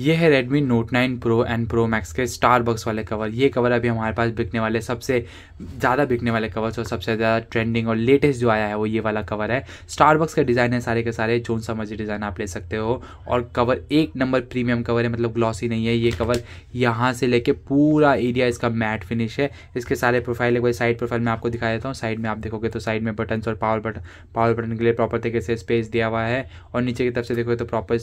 ये है Redmi Note 9 Pro and Pro Max के बक्स वाले कवर ये कवर अभी हमारे पास बिकने वाले सबसे ज़्यादा बिकने वाले कवर्स और सबसे ज़्यादा ट्रेंडिंग और लेटेस्ट जो आया है वो ये वाला कवर है स्टारबक्स का डिज़ाइन है सारे के सारे जो सा मर्जी डिज़ाइन आप ले सकते हो और कवर एक नंबर प्रीमियम कवर है मतलब ग्लॉसी नहीं है ये कवर यहाँ से लेके पूरा एरिया इसका मैट फिनिश है इसके सारे प्रोफाइल एक बार साइड प्रोफाइल मैं आपको दिखा देता हूँ साइड में आप देखोगे तो साइड में बटन्स और पावर बटन पावर बटन के लिए प्रॉपर तरीके से स्पेस दिया हुआ है और नीचे की तरफ से देखोगे तो प्रॉपर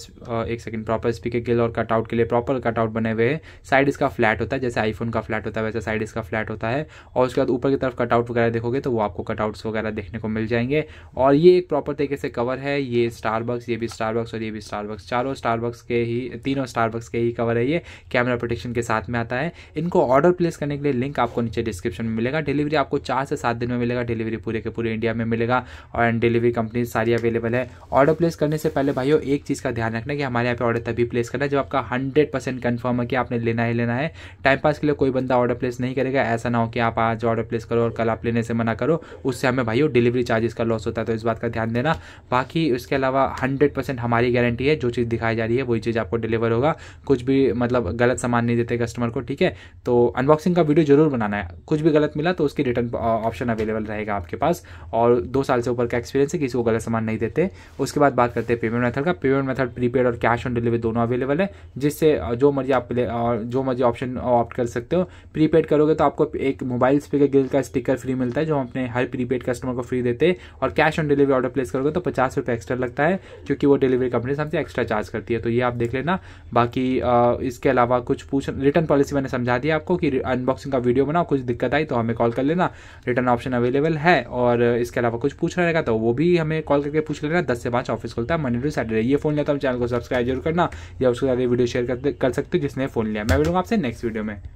एक सेकेंड प्रॉपर स्पीकर गिल और कट कटआउट के लिए प्रॉपर कटआउट बने हुए हैं साइड इसका फ्लैट होता है जैसे आईफोन का फ्लैट होता है वैसे साइड इसका फ्लैट होता है और उसके बाद ऊपर की तरफ कटआउट वगैरह देखोगे तो वो आपको कटआउट्स वगैरह देखने को मिल जाएंगे और ये एक प्रॉपर तरीके से कवर है ये स्टारबक्स ये भी स्टारबक्स और ये भी स्टारबक्स चारों स्टारबक्स के ही तीनों स्टारबक्स के ही कवर है ये कैमरा प्रोटेक्शन के साथ में आता है इनको ऑर्डर प्लेस करने के लिए लिंक आपको नीचे डिस्क्रिप्शन में मिलेगा डिलीवरी आपको चार से सात दिन में मिलेगा डिलीवरी पूरे के पूरे इंडिया में मिलेगा और एंड डिलीवरी कंपनी सारी अवेलेबल है ऑर्डर प्लेस करने से पहले भाइयों एक चीज़ का ध्यान रखना कि हमारे यहाँ पे ऑर्डर तभी प्लेस करना है जब आपका आपका हंड्रेड परसेंट कन्फर्म है कि आपने लेना ही लेना है टाइम पास के लिए कोई बंदा ऑर्डर प्लेस नहीं करेगा ऐसा ना हो कि आप आज ऑर्डर प्लेस करो और कल आप लेने से मना करो उससे हमें भाई डिलीवरी चार्जेस का लॉस होता है तो इस बात का ध्यान देना बाकी उसके अलावा हंड्रेड परसेंट हमारी गारंटी है जो चीज़ दिखाई जा रही है वही चीज़ आपको डिलीवर होगा कुछ भी मतलब गलत सामान नहीं देते कस्टमर को ठीक है तो अनबॉक्सिंग का वीडियो जरूर बनाना है कुछ भी गलत मिला तो उसकी रिटर्न ऑप्शन अवेलेबल रहेगा आपके पास और दो साल से ऊपर का एक्सपीरियंस है किसी को गलत सामान नहीं देते उसके बाद बात करते हैं पेमेंट मेथड का पेमेंट मेथड प्रीपेड और कैश ऑन डिलीवरी दोनों अवेलेबल है जिससे जो मर्जी आप प्ले जो मर्जी ऑप्शन ऑप्ट कर सकते हो प्रीपेड करोगे तो आपको एक मोबाइल पे गिल का स्टिकर फ्री मिलता है जो हम अपने हर प्रीपेड कस्टमर को फ्री देते हैं और cash on delivery order place करोगे तो पचास रुपये एक्स्ट्रा लगता है क्योंकि वो डिलीवरी कंपनी हमसे एक्स्ट्रा चार्ज करती है तो ये आप देख लेना बाकी इसके अलावा कुछ पूछ रिटर्न पॉलिसी मैंने समझा दिया आपको कि अनबॉक्सिंग का वीडियो बनाओ कुछ दिक्कत आई तो हमें कॉल कर लेना रिटर्न ऑप्शन अवेलेबल है और इसके अलावा कुछ पूछना रहेगा तो वो भी हमें कॉल करके पूछ लेना दस से पाँच ऑफिस खुलता है मंडे टू सैटरडे ये फोन लेता हूँ चैनल को सब्सक्राइब जरूर करना या उसके वीडियो शेयर कर, कर सकते हो जिसने फ़ोन लिया मैं मिलूंगा आपसे नेक्स्ट वीडियो में